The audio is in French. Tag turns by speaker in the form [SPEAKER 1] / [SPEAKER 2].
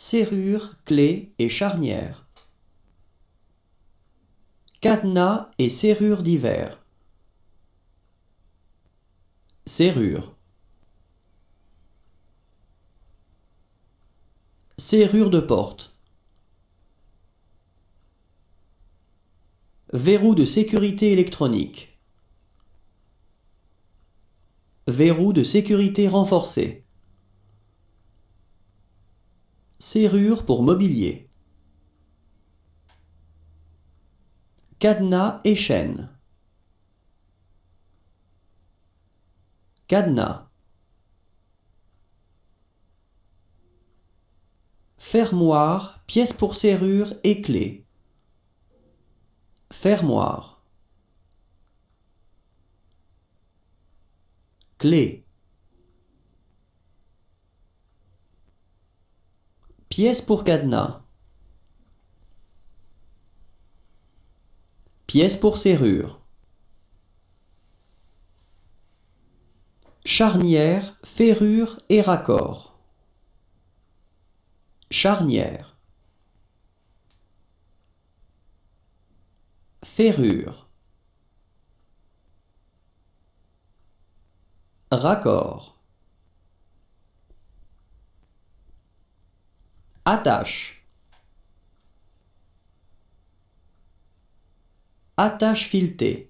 [SPEAKER 1] serrure, clé et charnière. Cadenas et serrures d'hiver. Serrure. Serrure de porte. Verrou de sécurité électronique. Verrou de sécurité renforcé. Serrure pour mobilier. Cadenas et chaînes. Cadenas. Fermoir, pièce pour serrure et clé. Fermoir. Clé. Pièce pour cadenas. Pièce pour serrure. Charnière, ferrure et raccord. Charnière. Ferrure.
[SPEAKER 2] Raccord. Attache. Attache filetée.